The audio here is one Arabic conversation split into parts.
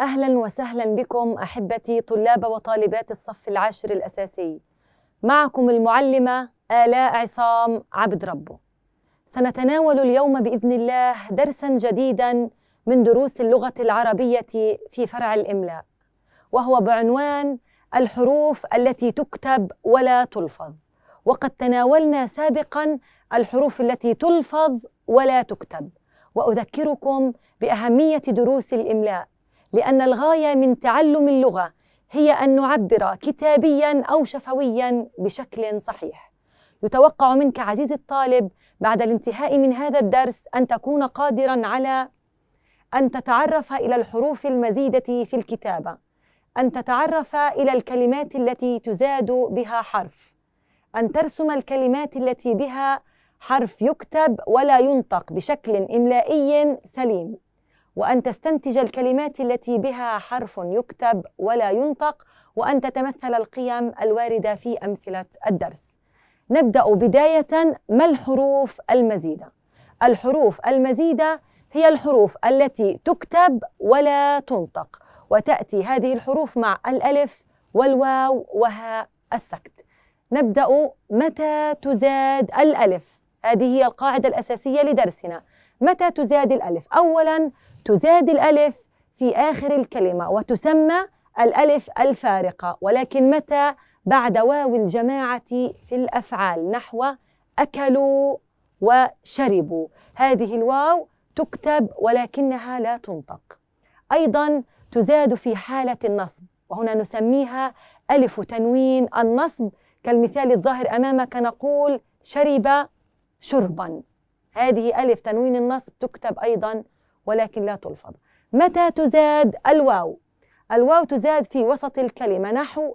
اهلا وسهلا بكم احبتي طلاب وطالبات الصف العاشر الاساسي معكم المعلمه الاء عصام عبد ربه سنتناول اليوم باذن الله درسا جديدا من دروس اللغه العربيه في فرع الاملاء وهو بعنوان الحروف التي تكتب ولا تلفظ وقد تناولنا سابقا الحروف التي تلفظ ولا تكتب واذكركم باهميه دروس الاملاء لأن الغاية من تعلم اللغة هي أن نعبر كتابيا أو شفويا بشكل صحيح. يتوقع منك عزيزي الطالب بعد الانتهاء من هذا الدرس أن تكون قادرا على أن تتعرف إلى الحروف المزيدة في الكتابة، أن تتعرف إلى الكلمات التي تزاد بها حرف، أن ترسم الكلمات التي بها حرف يكتب ولا ينطق بشكل إملائي سليم. وان تستنتج الكلمات التي بها حرف يكتب ولا ينطق وان تتمثل القيم الوارده في امثله الدرس نبدا بدايه ما الحروف المزيده الحروف المزيده هي الحروف التي تكتب ولا تنطق وتاتي هذه الحروف مع الالف والواو وهاء السكت نبدا متى تزاد الالف هذه هي القاعده الاساسيه لدرسنا متى تزاد الالف اولا تزاد الألف في آخر الكلمة وتسمى الألف الفارقة ولكن متى بعد واو الجماعة في الأفعال نحو أكلوا وشربوا هذه الواو تكتب ولكنها لا تنطق أيضا تزاد في حالة النصب وهنا نسميها ألف تنوين النصب كالمثال الظاهر أمامك نقول شرب شربا هذه ألف تنوين النصب تكتب أيضا ولكن لا تلفظ متى تزاد الواو الواو تزاد في وسط الكلمة نحو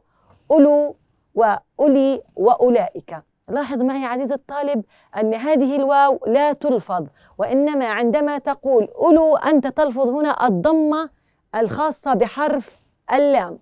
ألو وألي وأولئك لاحظ معي عزيزي الطالب أن هذه الواو لا تلفظ وإنما عندما تقول ألو أنت تلفظ هنا الضمة الخاصة بحرف اللام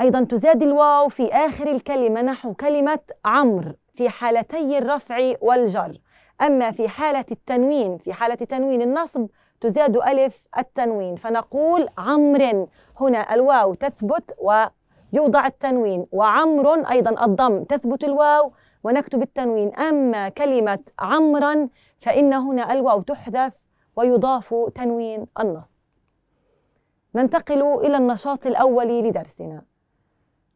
أيضا تزاد الواو في آخر الكلمة نحو كلمة عمر في حالتي الرفع والجر أما في حالة التنوين في حالة تنوين النصب تزاد ألف التنوين فنقول عمر هنا الواو تثبت ويوضع التنوين وعمر أيضا الضم تثبت الواو ونكتب التنوين أما كلمة عمرا فإن هنا الواو تحذف ويضاف تنوين النصب ننتقل إلى النشاط الأول لدرسنا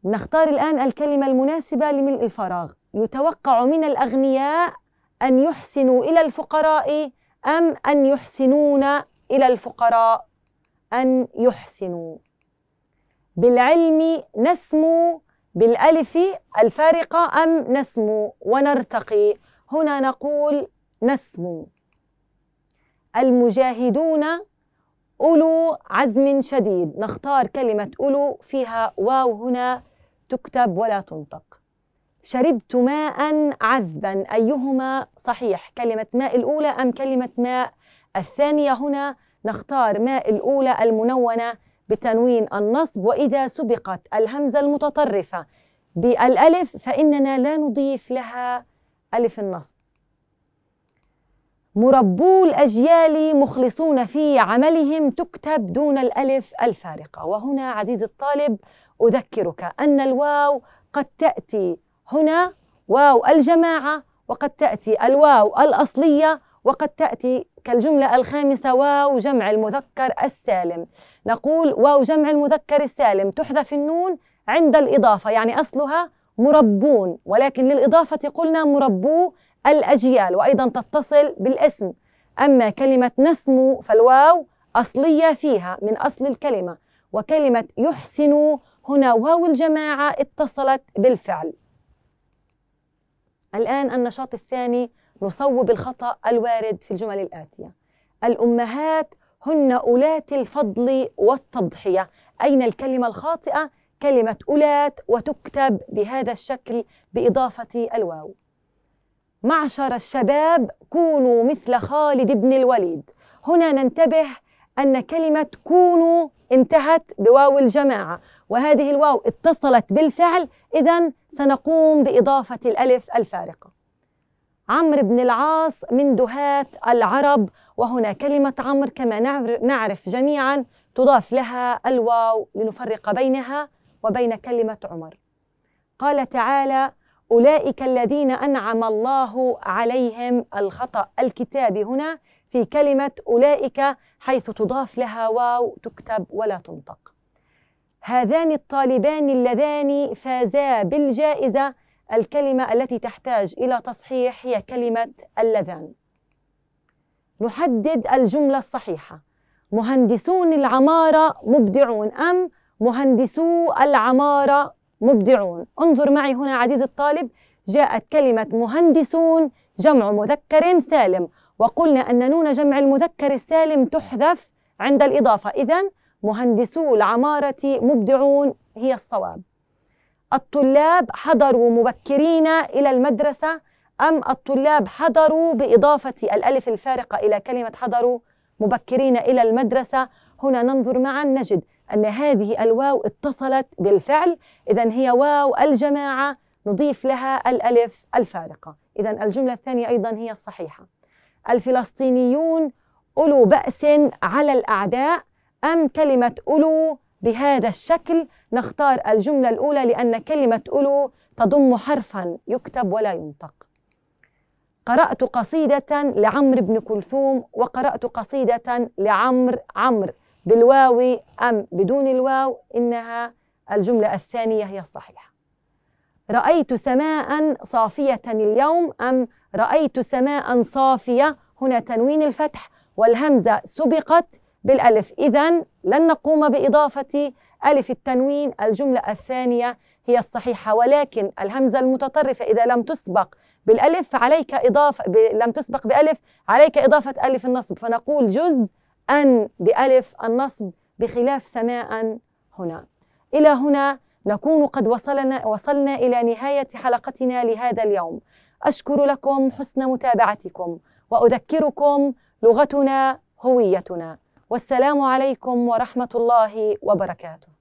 نختار الآن الكلمة المناسبة لملء الفراغ يتوقع من الأغنياء أن يحسنوا إلى الفقراء أم أن يحسنون إلى الفقراء أن يحسنوا بالعلم نسمو بالألف الفارقة أم نسمو ونرتقي هنا نقول نسمو المجاهدون أولو عزم شديد نختار كلمة أولو فيها واو هنا تكتب ولا تنطق شربت ماء عذبا أيهما صحيح كلمة ماء الأولى أم كلمة ماء الثانية هنا نختار ماء الأولى المنونة بتنوين النصب وإذا سبقت الهمزة المتطرفة بالألف فإننا لا نضيف لها ألف النصب مربو الأجيال مخلصون في عملهم تكتب دون الألف الفارقة وهنا عزيزي الطالب أذكرك أن الواو قد تأتي هنا واو الجماعة وقد تأتي الواو الأصلية وقد تأتي كالجملة الخامسة واو جمع المذكر السالم نقول واو جمع المذكر السالم تحذف النون عند الإضافة يعني أصلها مربون ولكن للإضافة قلنا مربو الأجيال وأيضا تتصل بالاسم أما كلمة نسمو فالواو أصلية فيها من أصل الكلمة وكلمة يحسن هنا واو الجماعة اتصلت بالفعل الآن النشاط الثاني نصوب الخطأ الوارد في الجمل الآتية الأمهات هن أولات الفضل والتضحية أين الكلمة الخاطئة؟ كلمة أولات وتكتب بهذا الشكل بإضافة الواو معشر الشباب كونوا مثل خالد بن الوليد هنا ننتبه أن كلمة كونوا انتهت بواو الجماعة وهذه الواو اتصلت بالفعل إذا سنقوم بإضافة الألف الفارقة عمرو بن العاص من دهاة العرب وهنا كلمة عمرو كما نعرف جميعا تضاف لها الواو لنفرق بينها وبين كلمة عمر قال تعالى أولئك الذين أنعم الله عليهم الخطأ الكتاب هنا في كلمة أولئك حيث تضاف لها واو تكتب ولا تنطق هذان الطالبان اللذان فازا بالجائزة الكلمة التي تحتاج إلى تصحيح هي كلمة اللذان نحدد الجملة الصحيحة مهندسون العمارة مبدعون أم مهندسو العمارة مبدعون انظر معي هنا عزيزي الطالب جاءت كلمة مهندسون جمع مذكر سالم وقلنا أن نون جمع المذكر السالم تحذف عند الإضافة إذا مهندسو العمارة مبدعون هي الصواب الطلاب حضروا مبكرين إلى المدرسة أم الطلاب حضروا بإضافة الألف الفارقة إلى كلمة حضروا مبكرين إلى المدرسة هنا ننظر معا نجد أن هذه الواو اتصلت بالفعل إذا هي واو الجماعة نضيف لها الألف الفارقة إذا الجملة الثانية أيضا هي الصحيحة الفلسطينيون أولو بأس على الأعداء أم كلمة أولو بهذا الشكل نختار الجملة الأولى لأن كلمة أولو تضم حرفا يكتب ولا ينطق قرأت قصيدة لعمر بن كلثوم وقرأت قصيدة لعمر عمر بالواو أم بدون الواو إنها الجملة الثانية هي الصحيحة رأيت سماء صافية اليوم أم رأيت سماء صافية هنا تنوين الفتح والهمزة سبقت بالألف إذا لن نقوم بإضافة ألف التنوين الجملة الثانية هي الصحيحة ولكن الهمزة المتطرفة إذا لم تسبق بالألف عليك إضافة ب... لم تسبق بألف عليك إضافة ألف النصب فنقول جزء أن بألف النصب بخلاف سماء هنا إلى هنا نكون قد وصلنا وصلنا إلى نهاية حلقتنا لهذا اليوم أشكر لكم حسن متابعتكم وأذكركم لغتنا هويتنا والسلام عليكم ورحمة الله وبركاته